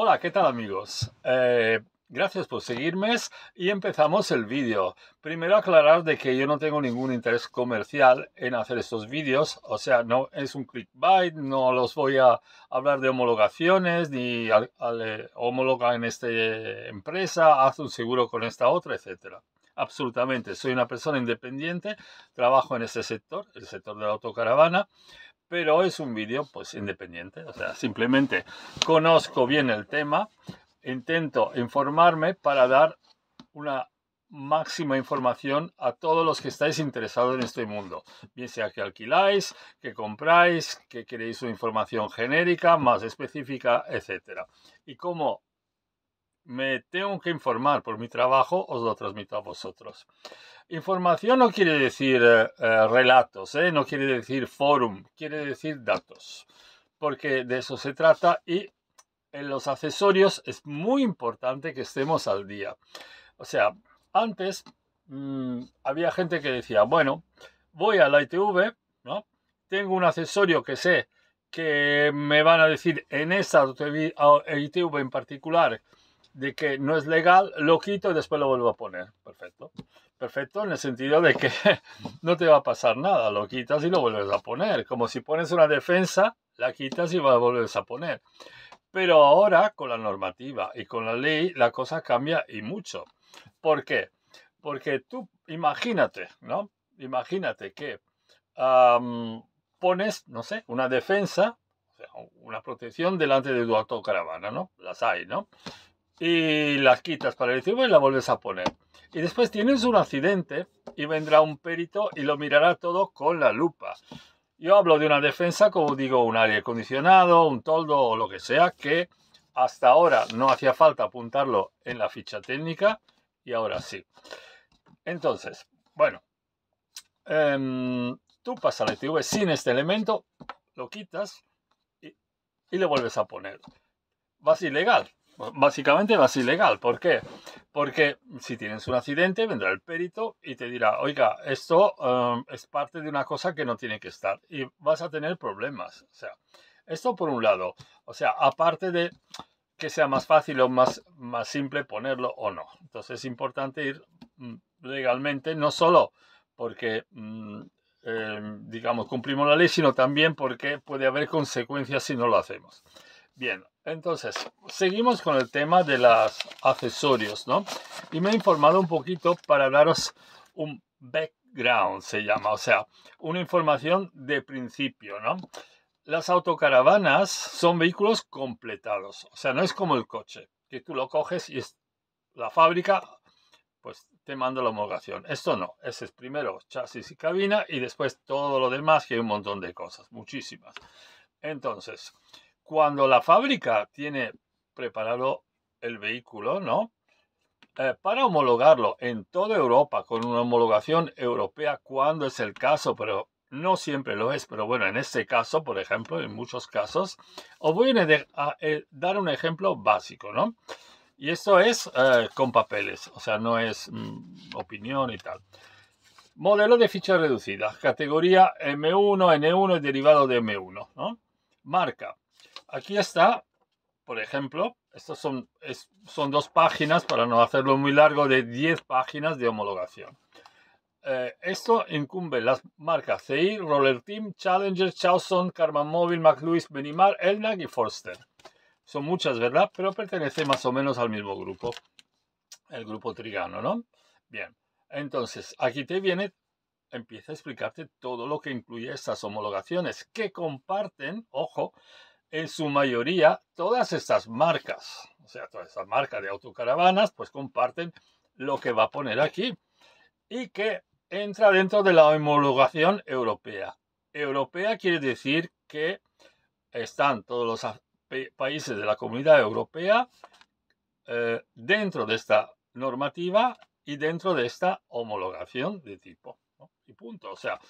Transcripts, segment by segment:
Hola, ¿qué tal amigos? Eh, gracias por seguirme y empezamos el vídeo. Primero aclarar de que yo no tengo ningún interés comercial en hacer estos vídeos, o sea, no es un clickbait, no los voy a hablar de homologaciones, ni al, eh, en esta empresa, haz un seguro con esta otra, etcétera absolutamente. Soy una persona independiente, trabajo en este sector, el sector de la autocaravana, pero es un vídeo pues independiente, o sea, simplemente conozco bien el tema, intento informarme para dar una máxima información a todos los que estáis interesados en este mundo, bien sea que alquiláis, que compráis, que queréis una información genérica, más específica, etcétera. Y como me tengo que informar por mi trabajo, os lo transmito a vosotros. Información no quiere decir eh, eh, relatos, eh, no quiere decir forum, quiere decir datos, porque de eso se trata y en los accesorios es muy importante que estemos al día. O sea, antes mm, había gente que decía, bueno, voy a la ITV, ¿no? tengo un accesorio que sé que me van a decir en esta ITV en particular de que no es legal, lo quito y después lo vuelvo a poner. Perfecto. Perfecto en el sentido de que no te va a pasar nada, lo quitas y lo vuelves a poner. Como si pones una defensa, la quitas y la vuelves a poner. Pero ahora con la normativa y con la ley la cosa cambia y mucho. ¿Por qué? Porque tú imagínate, ¿no? Imagínate que pones, no sé, una defensa, una protección delante de tu autocaravana, ¿no? Las hay, ¿no? y las quitas para encima y la vuelves a poner. Y después tienes un accidente y vendrá un perito y lo mirará todo con la lupa. Yo hablo de una defensa, como digo, un aire acondicionado, un toldo o lo que sea, que hasta ahora no hacía falta apuntarlo en la ficha técnica y ahora sí. Entonces, bueno, em, tú pasas la ITV sin este elemento, lo quitas y, y le vuelves a poner. Vas ilegal, básicamente va ilegal. ¿Por qué? Porque si tienes un accidente, vendrá el perito y te dirá, oiga, esto em, es parte de una cosa que no tiene que estar y vas a tener problemas. O sea, esto por un lado. O sea, aparte de que sea más fácil o más, más simple ponerlo o no. Entonces es importante ir mm, legalmente, no solo porque, mm, em, digamos, cumplimos la ley, sino también porque puede haber consecuencias si no lo hacemos. Bien, entonces, seguimos con el tema de los accesorios, ¿no? Y me he informado un poquito para daros un background, se llama, o sea, una información de principio, ¿no? Las autocaravanas son vehículos completados, o sea, no es como el coche, que tú lo coges y es la fábrica, pues te manda la homologación. Esto no, ese es primero chasis y cabina y después todo lo demás, que hay un montón de cosas, muchísimas. Entonces, cuando la fábrica tiene preparado el vehículo, ¿no? Eh, para homologarlo en toda Europa con una homologación europea cuando es el caso, pero no siempre lo es, pero bueno, en este caso, por ejemplo, en muchos casos, os voy a, eh, dar un ejemplo básico, ¿no? Y esto es eh, con papeles, o sea, no es mm, opinión y tal. Modelo de ficha reducida, categoría M1, N1 y derivado de M1, ¿no? Marca, aquí está, por ejemplo, estas son, son dos páginas, para no hacerlo muy largo, de 10 páginas de homologación. Eh, esto incumbe las marcas CI, Roller Team, Challenger, Chausson, Carman Móvil, McLuis, Benimar, Elnag y Forster. Son muchas, ¿verdad? Pero pertenece más o menos al mismo grupo, el grupo Trigano, ¿no? Bien, entonces aquí te viene, empieza a explicarte todo lo que incluye estas homologaciones que comparten, ojo, en su mayoría, todas estas marcas, o sea, todas estas marcas de autocaravanas, pues comparten lo que va a poner aquí y que entra dentro de la homologación europea. Europea quiere decir que están todos los países de la comunidad europea eh, dentro de esta normativa y dentro de esta homologación de tipo y punto. O sea,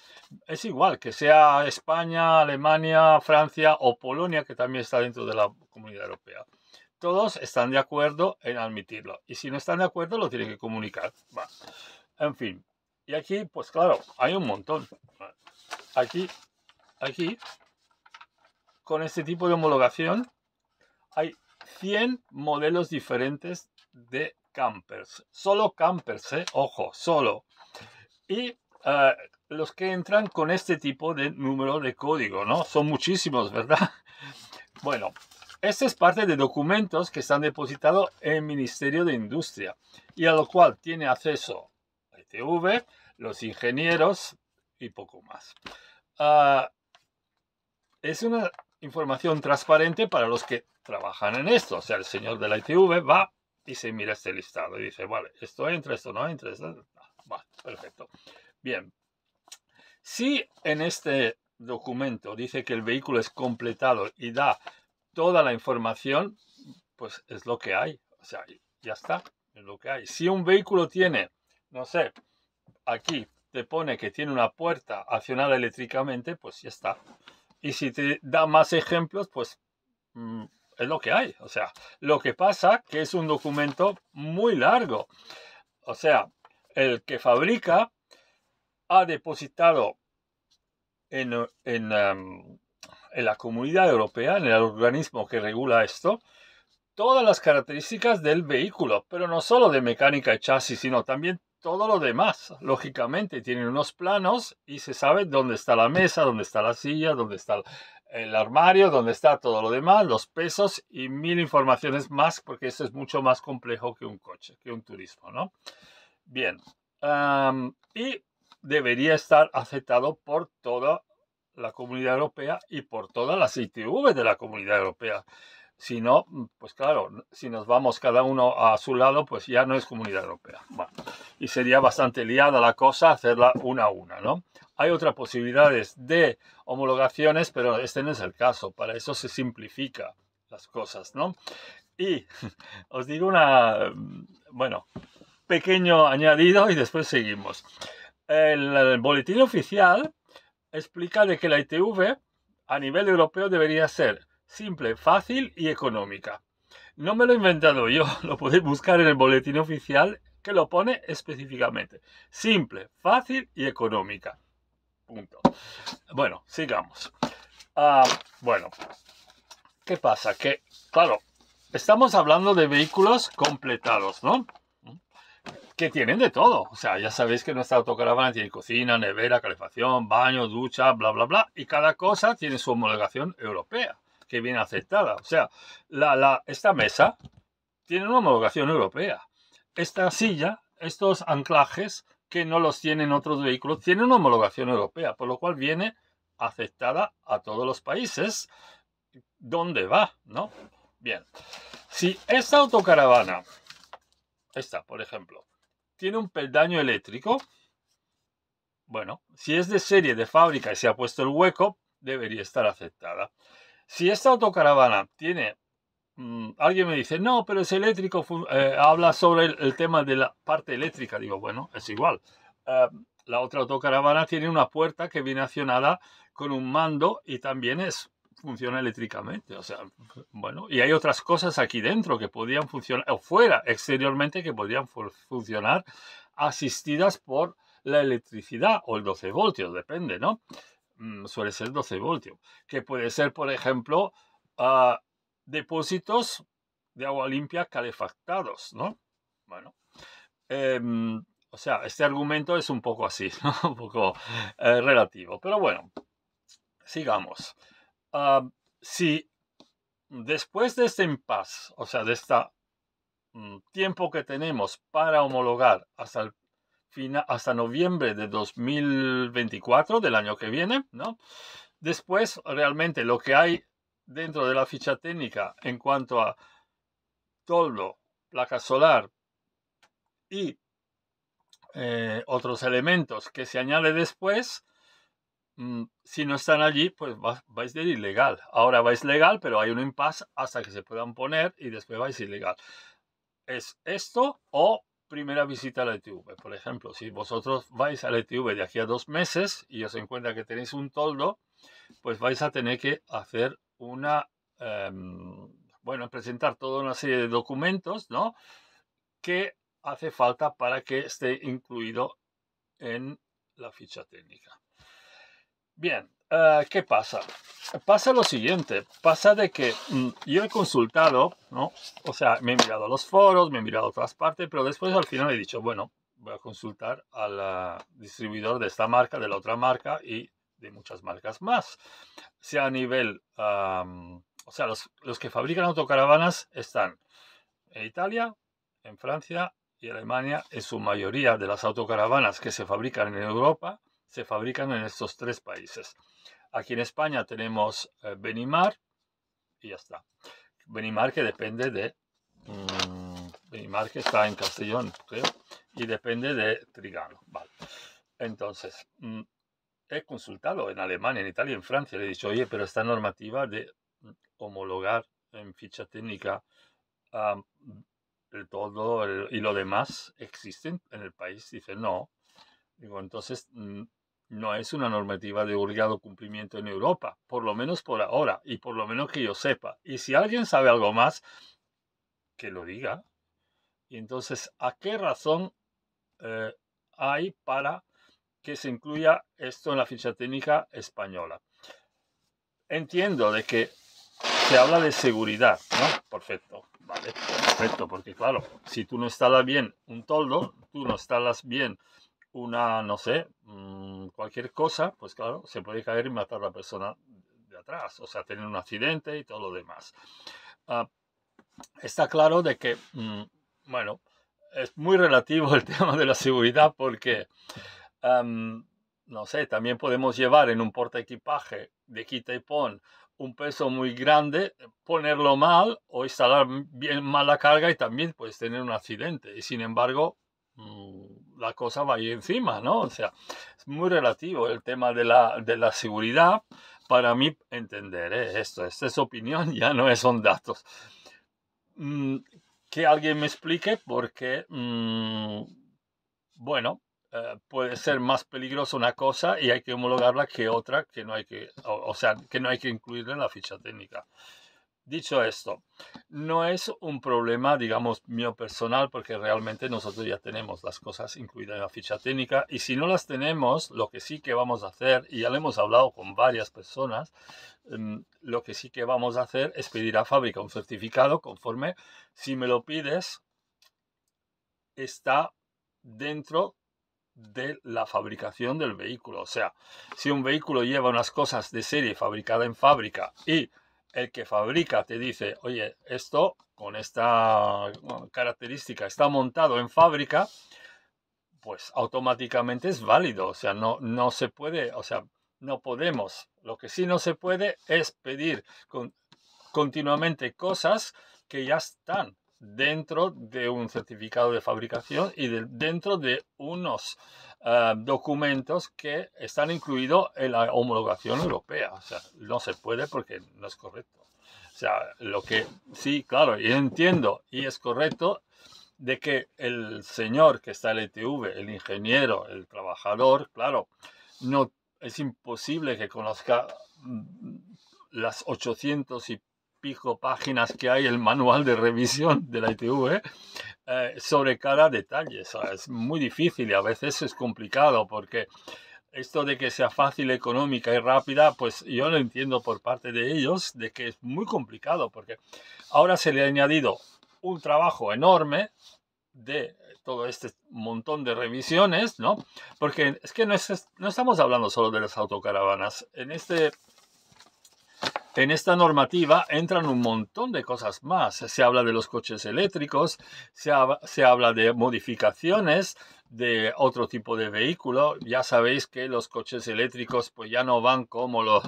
es igual que sea España, Alemania, Francia o Polonia, que también está dentro de la Comunidad Europea. Todos están de acuerdo en admitirlo. Y si no están de acuerdo, lo tienen que comunicar. Va. En fin. Y aquí, pues claro, hay un montón. Aquí, aquí, con este tipo de homologación, hay 100 modelos diferentes de campers. Solo campers, ¿eh? ojo, solo. Y Ah, los que entran con este tipo de número de código, ¿no? Son muchísimos, ¿verdad? Bueno, esta es parte de documentos que están depositados en el Ministerio de Industria y a lo cual tiene acceso ITV, los ingenieros y poco más. Ah, es una información transparente para los que trabajan en esto. O sea, el señor de la ITV va y se mira este listado y dice, vale, esto entra, esto no entra, esto... Ah, va, perfecto. Bien, si en este documento dice que el vehículo es completado y da toda la información, pues es lo que hay. O sea, ya está, es lo que hay. Si un vehículo tiene, no sé, aquí te pone que tiene una puerta accionada eléctricamente, pues ya está. Y si te da más ejemplos, pues mm, es lo que hay. O sea, lo que pasa que es un documento muy largo. O sea, el que fabrica ha depositado em, en, la comunidad europea, en el organismo que regula esto, todas las características del vehículo, pero no solo de mecánica y chasis, sino también todo lo demás. Lógicamente, tienen unos planos y se sabe dónde está la mesa, dónde está la silla, dónde está el armario, dónde está todo lo demás, los pesos y mil informaciones más, porque esto es mucho más complejo que un coche, que un turismo, ¿no? Bien. Em, y debería estar aceptado por toda la comunidad europea y por todas las ITV de la comunidad europea. Si no, mm, pues claro, si nos vamos cada uno a su lado, pues ya no es comunidad europea. y sería bastante liada la cosa hacerla una a una, ¿no? Hay otras posibilidades de homologaciones, pero este no es el caso. Para eso se simplifica las cosas, ¿no? Y os digo una, mm, bueno, pequeño añadido y después seguimos el, boletín oficial explica de que la ITV a nivel europeo debería ser simple, fácil y económica. No me lo he inventado yo, lo podéis buscar en el boletín oficial que lo pone específicamente. Simple, fácil y económica. Punto. Bueno, sigamos. Ah, bueno, ¿qué pasa? Que, claro, estamos hablando de vehículos completados, ¿no? que tienen de todo. O sea, ya sabéis que nuestra autocaravana tiene cocina, nevera, calefacción, baño, ducha, bla, bla, bla. Y cada cosa tiene su homologación europea, que viene aceptada. O sea, la, la, esta mesa tiene una homologación europea. Esta silla, estos anclajes que no los tienen otros vehículos, tienen una homologación europea, por lo cual viene aceptada a todos los países donde va, ¿no? Bien, si esta autocaravana, esta, por ejemplo, tiene un peldaño eléctrico. Bueno, si es de serie de fábrica y se ha puesto el hueco, debería estar aceptada. Si esta autocaravana tiene... Mm, alguien me dice, no, pero es eléctrico, eh, habla sobre el, tema de la parte eléctrica. Digo, bueno, es igual. Em, la otra autocaravana tiene una puerta que viene accionada con un mando y también es funciona eléctricamente. O sea, bueno, y hay otras cosas aquí dentro que podían funcionar, o fuera, exteriormente, que podrían funcionar asistidas por la electricidad o el 12 voltios, depende, ¿no? Mm, suele ser 12 voltios, que puede ser, por ejemplo, ah, depósitos de agua limpia calefactados, ¿no? Bueno, em, o sea, este argumento es un poco así, un poco eh, relativo, pero bueno, sigamos si después de este impasse, o sea, de este tiempo que tenemos para homologar hasta, hasta noviembre de 2024, del año que viene, ¿no? Después, realmente lo que hay dentro de la ficha técnica en cuanto a toldo, placa solar y eh, otros elementos que se añade después, Mm, si no están allí, pues vais a de ilegal. Ahora vais legal, pero hay un impasse hasta que se puedan poner y después vais ilegal. Es esto o primera visita a la ETV. Por ejemplo, si vosotros vais a la ETV de aquí a dos meses y os encuentra que tenéis un toldo, pues vais a tener que hacer una, em, bueno, presentar toda una serie de documentos, ¿no? Que hace falta para que esté incluido en la ficha técnica. Bien, eh, ¿qué pasa? Pasa lo siguiente, pasa de que mm, yo he consultado, ¿no? O sea, me he mirado los foros, me he mirado otras partes, pero después al final he dicho, bueno, voy a consultar al distribuidor de esta marca, de la otra marca y de muchas marcas más. Sea a nivel, o sea, los, los que fabrican autocaravanas están en Italia, en Francia y Alemania, en su mayoría de las autocaravanas que se fabrican en Europa se fabrican en estos tres países. Aquí en España tenemos eh, Benimar y ya está. Benimar que depende de... Mm, Benimar que está en Castellón, creo, y depende de Trigano. Vale. Entonces, mm, he consultado en Alemania, en Italia, en Francia, le he dicho, oye, pero esta normativa de mm, homologar en ficha técnica todo y lo demás existen en el país, dice, no. Digo, entonces, no es una normativa de obligado cumplimiento en Europa, por lo menos por ahora y por lo menos que yo sepa. Y si alguien sabe algo más, que lo diga. Y entonces, ¿a qué razón eh, hay para que se incluya esto en la ficha técnica española? Entiendo de que se habla de seguridad, ¿no? Perfecto, vale, perfecto, porque claro, si tú no instalas bien un toldo, tú no instalas bien una, no sé, mm, cualquier cosa, pues claro, se puede caer y matar a la persona de atrás, o sea, tener un accidente y todo lo demás. Ah, está claro de que, mm, bueno, es muy relativo el tema de la seguridad porque, no sé, también podemos llevar en un porta equipaje de quita y pon un peso muy grande, ponerlo mal o instalar bien mal la carga y también puedes tener un accidente. Y sin embargo, mm, la cosa va ahí encima, ¿no? O sea, es muy relativo el tema de la, de la seguridad para mí entender ¿eh? esto. Esta es opinión, ya no son datos. Mm, que alguien me explique por qué, mm, bueno, eh, puede ser más peligrosa una cosa y hay que homologarla que otra que no hay que, o, o sea, que no hay que incluirla en la ficha técnica. Dicho esto, no es un problema, digamos, mío personal, porque realmente nosotros ya tenemos las cosas incluidas en la ficha técnica y si no las tenemos, lo que sí que vamos a hacer, y ya lo hemos hablado con varias personas, em, lo que sí que vamos a hacer es pedir a fábrica un certificado conforme, si me lo pides, está dentro de la fabricación del vehículo. O sea, si un vehículo lleva unas cosas de serie fabricada en fábrica y el que fabrica te dice, oye, esto con esta característica está montado en fábrica, pues automáticamente es válido. O sea, no, no se puede, o sea, no podemos. Lo que sí no se puede es pedir continuamente cosas que ya están dentro de un certificado de fabricación y dentro de unos eh, documentos que están incluidos en la homologación europea. O sea, no se puede porque no es correcto. O sea, lo que sí, claro, yo entiendo y es correcto de que el señor que está en el ETV, el ingeniero, el trabajador, claro, no es imposible que conozca mm, las 800 y pico páginas que hay el manual de revisión de la ITV eh, sobre cada detalle. es muy difícil y a veces es complicado porque esto de que sea fácil, económica y rápida, pues yo lo entiendo por parte de ellos, de que es muy complicado porque ahora se le ha añadido un trabajo enorme de todo este montón de revisiones, ¿no? Porque es que no, es, no estamos hablando solo de las autocaravanas. En este en esta normativa entran un montón de cosas más. Se habla de los coches eléctricos, se, habla de modificaciones, de otro tipo de vehículo. Ya sabéis que los coches eléctricos pues ya no van como los,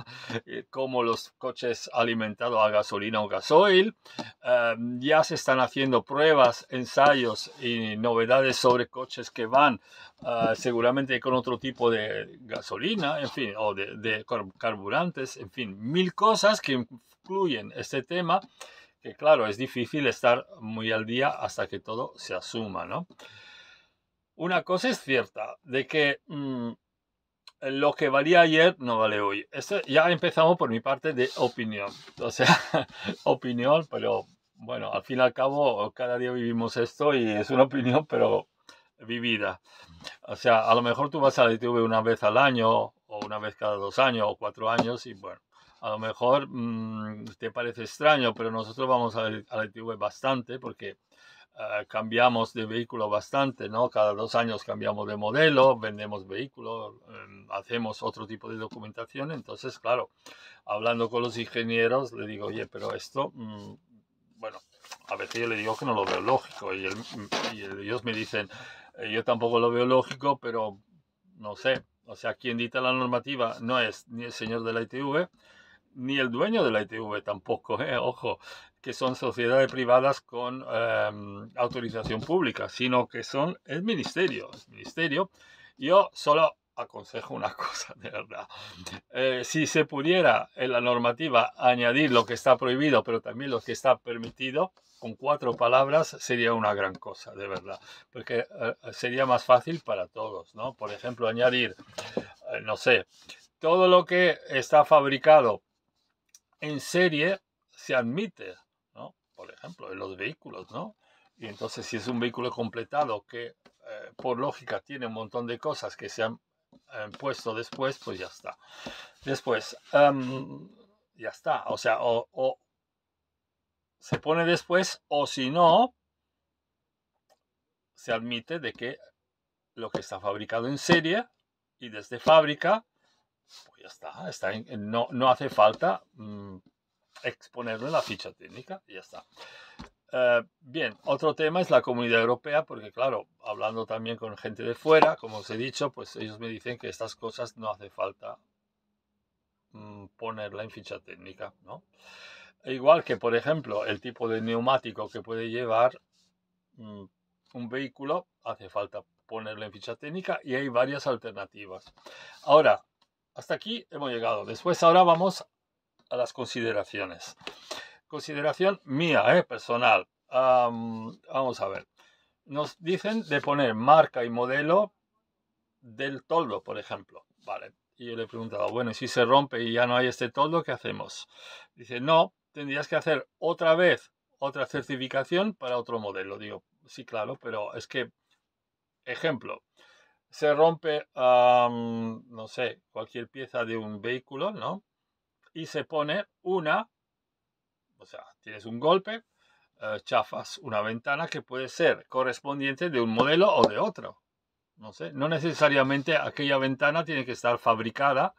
eh, como los coches alimentados a gasolina o gasoil. Em, ya se están haciendo pruebas, ensayos y novedades sobre coches que van ah, seguramente con otro tipo de gasolina, en fin, o de, de carburantes, en fin, mil cosas que incluyen este tema que claro, es difícil estar muy al día hasta que todo se asuma, ¿no? una cosa es cierta, de que mm, lo que valía ayer no vale hoy. Esto ya empezamos por mi parte de opinión. O sea, opinión, pero bueno, al fin y al cabo, cada día vivimos esto y es una opinión, pero vivida. O sea, a lo mejor tú vas a la ITV una vez al año, o una vez cada dos años, o cuatro años, y bueno, a lo mejor mm, te parece extraño, pero nosotros vamos a, la ITV bastante porque eh, cambiamos de vehículo bastante, ¿no? Cada dos años cambiamos de modelo, vendemos vehículos, em, hacemos otro tipo de documentación. Entonces, claro, hablando con los ingenieros, le digo, oye, pero esto, mm, bueno, a veces yo le digo que no lo veo lógico y, mm, ellos me dicen, eh, yo tampoco lo veo lógico, pero no sé. O sea, quien dicta la normativa no es ni el señor de la ITV, ni el dueño de la ITV tampoco, ¿eh? ojo que son sociedades privadas con em, autorización pública, sino que son el ministerio. ministerio. Yo solo aconsejo una cosa, de verdad. Eh, si se pudiera en la normativa añadir lo que está prohibido, pero también lo que está permitido, con cuatro palabras sería una gran cosa, de verdad, porque eh, sería más fácil para todos, ¿no? Por ejemplo, añadir, eh, no sé, todo lo que está fabricado en serie se admite, ejemplo, de los vehículos, ¿no? Y entonces si es un vehículo completado que eh, por lógica tiene un montón de cosas que se han puesto después, pues ya está. Después, ya está. O sea, o, se pone después o si no, se admite de que lo que está fabricado en serie y desde fábrica, pues ya está, está no, no hace falta mm, exponerlo en la ficha técnica y ya está. Eh, bien, otro tema es la comunidad europea, porque claro, hablando también con gente de fuera, como os he dicho, pues ellos me dicen que estas cosas no hace falta mm, ponerla en ficha técnica, ¿no? E igual que, por ejemplo, el tipo de neumático que puede llevar mm, un vehículo, hace falta ponerla en ficha técnica y hay varias alternativas. Ahora, hasta aquí hemos llegado. Después ahora vamos a las consideraciones. Consideración mía, eh, personal. vamos a ver. Nos dicen de poner marca y modelo del toldo, por ejemplo. Vale. Y yo le he preguntado, bueno, si se rompe y ya no hay este toldo, ¿qué hacemos? Dice, no, tendrías que hacer otra vez otra certificación para otro modelo. Digo, sí, claro, pero es que, ejemplo, se rompe, no sé, cualquier pieza de un vehículo, ¿no? y se pone una, o sea, tienes un golpe, eh, chafas una ventana que puede ser correspondiente de un modelo o de otro. No sé, no necesariamente aquella ventana tiene que estar fabricada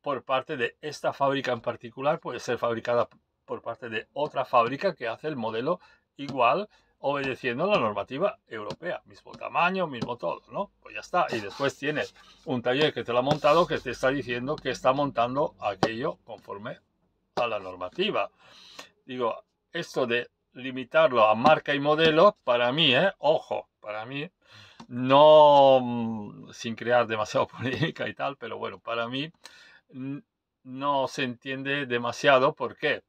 por parte de esta fábrica en particular, puede ser fabricada por parte de otra fábrica que hace el modelo igual obedeciendo la normativa europea. Mismo tamaño, mismo todo, ¿no? Pues ya está. Y después tienes un taller que te lo ha montado que te está diciendo que está montando aquello conforme a la normativa. Digo, esto de limitarlo a marca y modelo, para mí, ¿eh? ojo, para mí, no mm, sin crear demasiado política y tal, pero bueno, para mí no se entiende demasiado. ¿Por qué?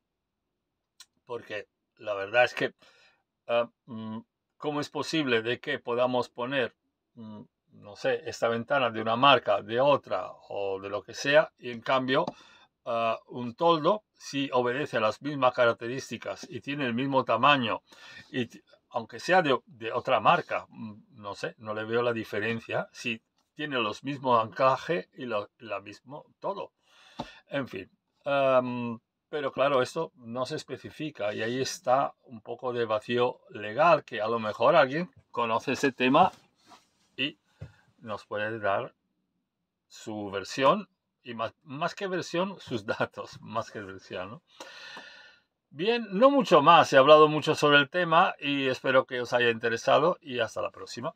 Porque la verdad es que Ah, mm, ¿cómo es posible de que podamos poner, mm, no sé, esta ventana de una marca, de otra o de lo que sea, y en cambio ah, un toldo, si obedece a las mismas características y tiene el mismo tamaño, y aunque sea de, otra marca, mm, no sé, no le veo la diferencia, si tiene los mismos anclaje y lo, la mismo todo. En fin. Pero claro, esto no se especifica y ahí está un poco de vacío legal, que a lo mejor alguien conoce ese tema y nos puede dar su versión y más, más que versión, sus datos, más que versión. ¿no? Bien, no mucho más, he hablado mucho sobre el tema y espero que os haya interesado y hasta la próxima.